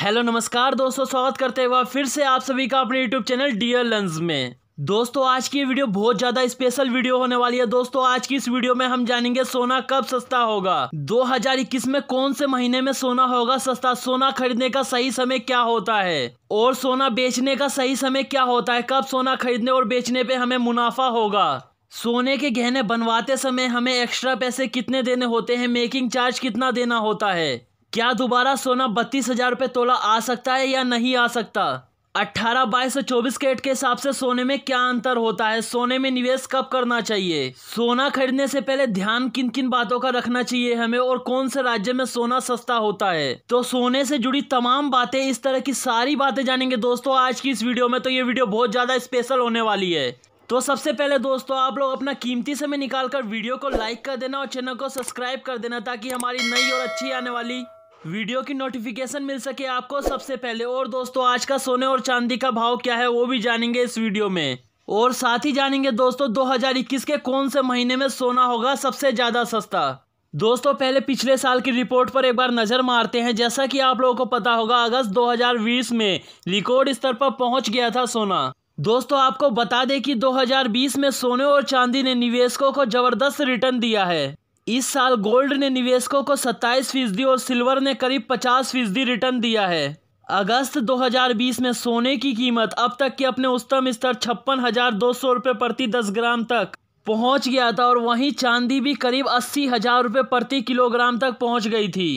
hello नमस्कार दोस्तों स्वागत करते हुए फिर से आप सभी का अपने यूट्यूब चैनल डियर लंस में दोस्तों आज की वीडियो बहुत ज्यादा स्पेशल वीडियो होने वाली है दोस्तों आज की इस वीडियो में हम जानेंगे सोना कब सस्ता होगा 2021 में कौन से महीने में सोना होगा सस्ता सोना खरीदने का सही समय क्या होता है और सोना बेचने का सही समय क्या होता है कब सोना खरीदने और बेचने पे हमें मुनाफा होगा सोने के गहने बनवाते समय हमें एक्स्ट्रा पैसे कितने देने होते हैं मेकिंग चार्ज कितना देना होता है क्या दोबारा सोना बत्तीस हजार रुपये तोला आ सकता है या नहीं आ सकता अट्ठारह बाईस और चौबीस कैरेट के हिसाब से सोने में क्या अंतर होता है सोने में निवेश कब करना चाहिए सोना खरीदने से पहले ध्यान किन किन बातों का रखना चाहिए हमें और कौन से राज्य में सोना सस्ता होता है तो सोने से जुड़ी तमाम बातें इस तरह की सारी बातें जानेंगे दोस्तों आज की इस वीडियो में तो ये वीडियो बहुत ज़्यादा स्पेशल होने वाली है तो सबसे पहले दोस्तों आप लोग अपना कीमती समय निकालकर वीडियो को लाइक कर देना और चैनल को सब्सक्राइब कर देना ताकि हमारी नई और अच्छी आने वाली वीडियो की नोटिफिकेशन मिल सके आपको सबसे पहले और दोस्तों आज का सोने और चांदी का भाव क्या है वो भी जानेंगे इस वीडियो में और साथ ही जानेंगे दोस्तों 2021 के कौन से महीने में सोना होगा सबसे ज़्यादा सस्ता दोस्तों पहले पिछले साल की रिपोर्ट पर एक बार नज़र मारते हैं जैसा कि आप लोगों को पता होगा अगस्त 2020 में रिकॉर्ड स्तर पर पहुंच गया था सोना दोस्तों आपको बता दें कि 2020 में सोने और चांदी ने निवेशकों को जबरदस्त रिटर्न दिया है इस साल गोल्ड ने निवेशकों को 27 फीसदी और सिल्वर ने करीब 50 फीसदी रिटर्न दिया है अगस्त 2020 में सोने की कीमत अब तक के अपने उच्चतम स्तर छप्पन हजार दो सौ रुपये प्रति दस ग्राम तक पहुंच गया था और वहीं चांदी भी करीब अस्सी हजार रुपये प्रति किलोग्राम तक पहुंच गई थी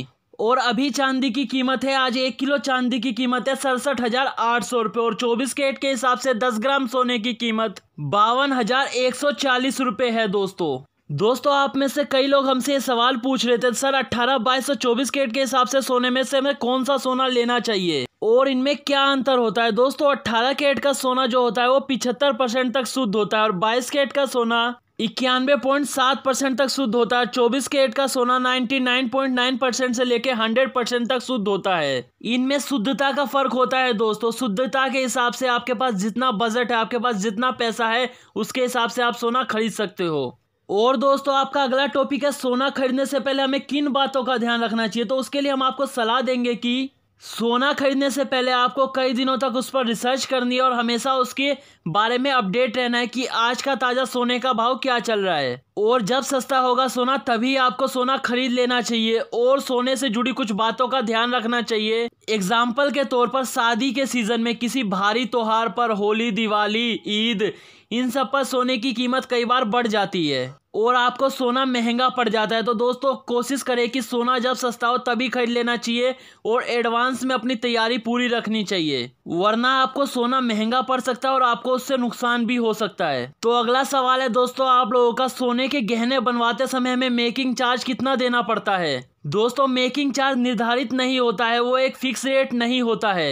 और अभी चांदी की कीमत है आज एक किलो चांदी की कीमत है सड़सठ हजार आठ सौ रुपये और चौबीस केट के हिसाब से दस ग्राम सोने की कीमत बावन हजार एक सौ चालीस रुपये है दोस्तों दोस्तों आप में से कई लोग हमसे ये सवाल पूछ रहे थे सर 18 बाईस और 24 केट के हिसाब से सोने में से हमें कौन सा सोना लेना चाहिए और इनमें क्या अंतर होता है दोस्तों 18 केट का सोना जो होता है वो 75 परसेंट तक शुद्ध होता है और 22 केट का सोना इक्यानवे पॉइंट सात परसेंट तक शुद्ध होता है चौबीस एट का सोना ninety nine point nine percent से लेके हंड्रेड परसेंट तक शुद्ध होता है इनमें शुद्धता का फर्क होता है दोस्तों शुद्धता के हिसाब से आपके पास जितना बजट है आपके पास जितना पैसा है उसके हिसाब से आप सोना खरीद सकते हो और दोस्तों आपका अगला टॉपिक है सोना खरीदने से पहले हमें किन बातों का ध्यान रखना चाहिए तो उसके लिए हम आपको सलाह देंगे कि सोना खरीदने से पहले आपको कई दिनों तक उस पर रिसर्च करनी है और हमेशा उसके बारे में अपडेट रहना है कि आज का ताज़ा सोने का भाव क्या चल रहा है और जब सस्ता होगा सोना तभी आपको सोना खरीद लेना चाहिए और सोने से जुड़ी कुछ बातों का ध्यान रखना चाहिए एग्जाम्पल के तौर पर शादी के सीज़न में किसी भारी त्यौहार पर होली दिवाली ईद इन सब पर सोने की कीमत कई बार बढ़ जाती है और आपको सोना महंगा पड़ जाता है तो दोस्तों कोशिश करें कि सोना जब सस्ता हो तभी खरीद लेना चाहिए और एडवांस में अपनी तैयारी पूरी रखनी चाहिए वरना आपको सोना महंगा पड़ सकता है और आपको उससे नुकसान भी हो सकता है तो अगला सवाल है दोस्तों आप लोगों का सोने के गहने बनवाते समय हमें मेकिंग चार्ज कितना देना पड़ता है दोस्तों मेकिंग चार्ज निर्धारित नहीं होता है वो एक फिक्स रेट नहीं होता है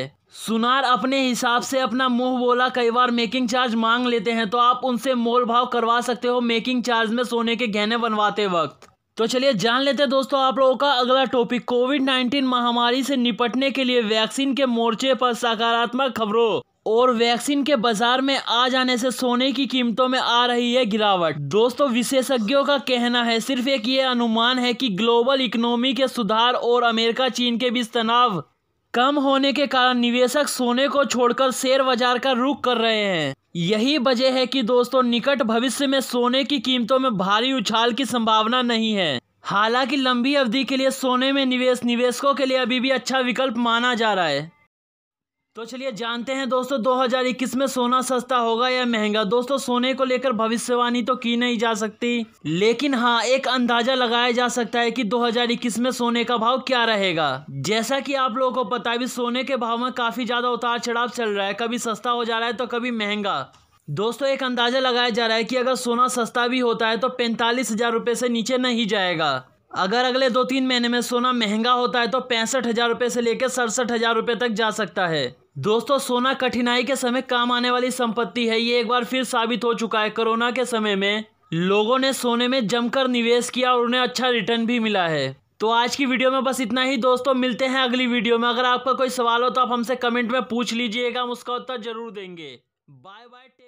सुनार अपने हिसाब से अपना मुंह बोला कई बार मेकिंग चार्ज मांग लेते हैं तो आप उनसे मोल भाव करवा सकते हो मेकिंग चार्ज में सोने के गहने बनवाते वक्त तो चलिए जान लेते हैं दोस्तों आप लोगों का अगला टॉपिक कोविड 19 महामारी से निपटने के लिए वैक्सीन के मोर्चे पर सकारात्मक खबरों और वैक्सीन के बाजार में आ जाने से सोने की कीमतों में आ रही है गिरावट दोस्तों विशेषज्ञों का कहना है सिर्फ एक ये अनुमान है कि ग्लोबल इकोनॉमी के सुधार और अमेरिका चीन के बीच तनाव कम होने के कारण निवेशक सोने को छोड़कर शेयर बाजार का रुख कर रहे हैं यही वजह है कि दोस्तों निकट भविष्य में सोने की कीमतों में भारी उछाल की संभावना नहीं है हालांकि लंबी अवधि के लिए सोने में निवेश निवेशकों के लिए अभी भी अच्छा विकल्प माना जा रहा है तो चलिए जानते हैं दोस्तों 2021 में सोना सस्ता होगा या महंगा दोस्तों सोने को लेकर भविष्यवाणी तो की नहीं जा सकती लेकिन हाँ एक अंदाजा लगाया जा सकता है कि 2021 में सोने का भाव क्या रहेगा जैसा कि आप लोगों को पता है भी सोने के भाव में काफी ज्यादा उतार चढ़ाव चल रहा है कभी सस्ता हो जा रहा है तो कभी महंगा दोस्तों एक अंदाजा लगाया जा रहा है कि अगर सोना सस्ता भी होता है तो पैंतालीस हजार रुपये से नीचे नहीं जाएगा अगर अगले दो तीन महीने में सोना महंगा होता है तो पैंसठ हज़ार रुपये से लेकर सड़सठ हज़ार रुपये तक जा सकता है दोस्तों सोना कठिनाई के समय काम आने वाली संपत्ति है ये एक बार फिर साबित हो चुका है कोरोना के समय में लोगों ने सोने में जमकर निवेश किया और उन्हें अच्छा रिटर्न भी मिला है तो आज की वीडियो में बस इतना ही दोस्तों मिलते हैं अगली वीडियो में अगर आपका कोई सवाल हो तो आप हमसे कमेंट में पूछ लीजिएगा हम उसका उत्तर जरूर देंगे बाय बाय